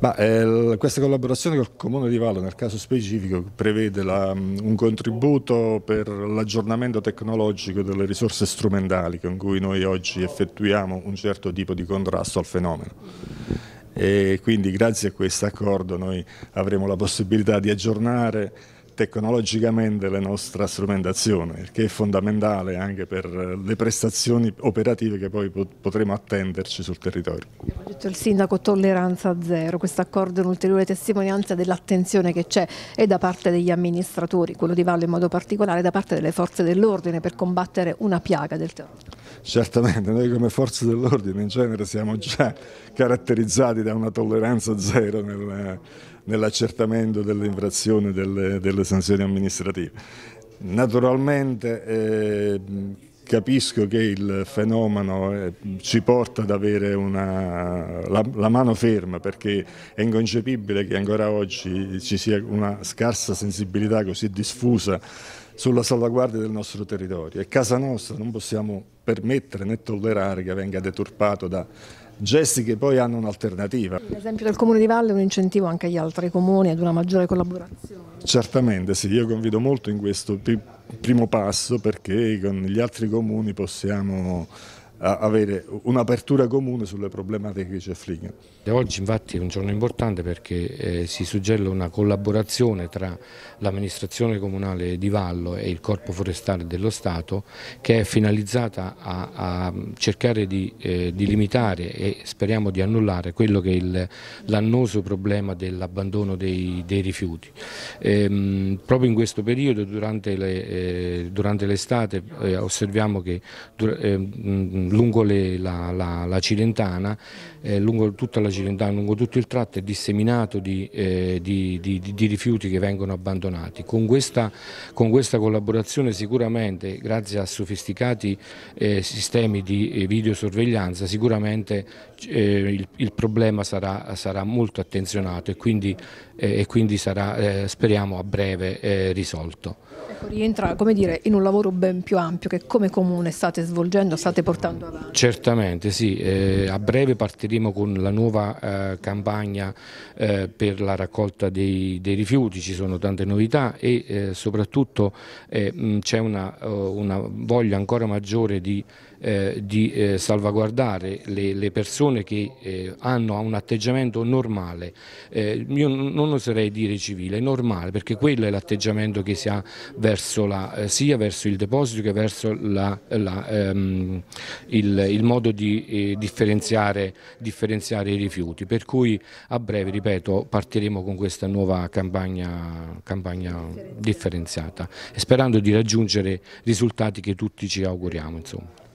Ma, eh, questa collaborazione col Comune di Vallo nel caso specifico prevede la, un contributo per l'aggiornamento tecnologico delle risorse strumentali con cui noi oggi effettuiamo un certo tipo di contrasto al fenomeno. E quindi grazie a questo accordo noi avremo la possibilità di aggiornare tecnologicamente la nostra strumentazione, che è fondamentale anche per le prestazioni operative che poi potremo attenderci sul territorio. Abbiamo detto il sindaco tolleranza zero, questo accordo è un'ulteriore testimonianza dell'attenzione che c'è e da parte degli amministratori, quello di Valle in modo particolare, da parte delle forze dell'ordine per combattere una piaga del terrorismo. Certamente, noi come forze dell'ordine in genere siamo già caratterizzati da una tolleranza zero nel nell'accertamento delle infrazioni delle, delle sanzioni amministrative. Naturalmente eh, capisco che il fenomeno eh, ci porta ad avere una, la, la, mano ferma perché è inconcepibile che ancora oggi ci sia una scarsa sensibilità così diffusa sulla salvaguardia del nostro territorio. È casa nostra, non possiamo permettere né tollerare che venga deturpato da gesti che poi hanno un'alternativa. L'esempio del Comune di Valle è un incentivo anche agli altri comuni ad una maggiore collaborazione. Certamente sì, io convido molto in questo primo passo perché con gli altri comuni possiamo avere un'apertura comune sulle problematiche che ci affliggono. Oggi infatti è un giorno importante perché eh, si suggella una collaborazione tra l'amministrazione comunale di Vallo e il corpo forestale dello Stato che è finalizzata a, a cercare di, eh, di, limitare e speriamo di annullare quello che è l'annoso problema dell'abbandono dei, dei, rifiuti. Ehm, proprio in questo periodo durante eh, l'estate le, eh, osserviamo che ehm, lungo le, la, la, la, Cilentana, eh, lungo tutta la Cilentana, lungo tutto il tratto è disseminato di, eh, di, di, di rifiuti che vengono abbandonati. Con questa, con questa, collaborazione sicuramente, grazie a sofisticati eh, sistemi di eh, videosorveglianza, sicuramente eh, il, il, problema sarà, sarà, molto attenzionato e quindi, eh, e quindi sarà, speriamo, a breve risolto ecco, rientra come dire, in un lavoro ben più ampio che come comune state svolgendo, state portando andando avanti. Certamente sì, eh, a breve partiremo con la nuova eh, campagna eh, per la raccolta dei, dei, rifiuti, ci sono tante novità e eh, soprattutto eh, c'è una, eh, una, voglia ancora maggiore di, di salvaguardare le, le, persone che hanno un atteggiamento normale, io non oserei dire civile, normale perché quello è l'atteggiamento che si ha verso la, sia verso il deposito che verso la, la ehm, il, il modo di eh, differenziare, differenziare, i rifiuti, per cui a breve, ripeto, partiremo con questa nuova campagna, campagna differenziata e sperando di raggiungere risultati che tutti ci auguriamo. Insomma.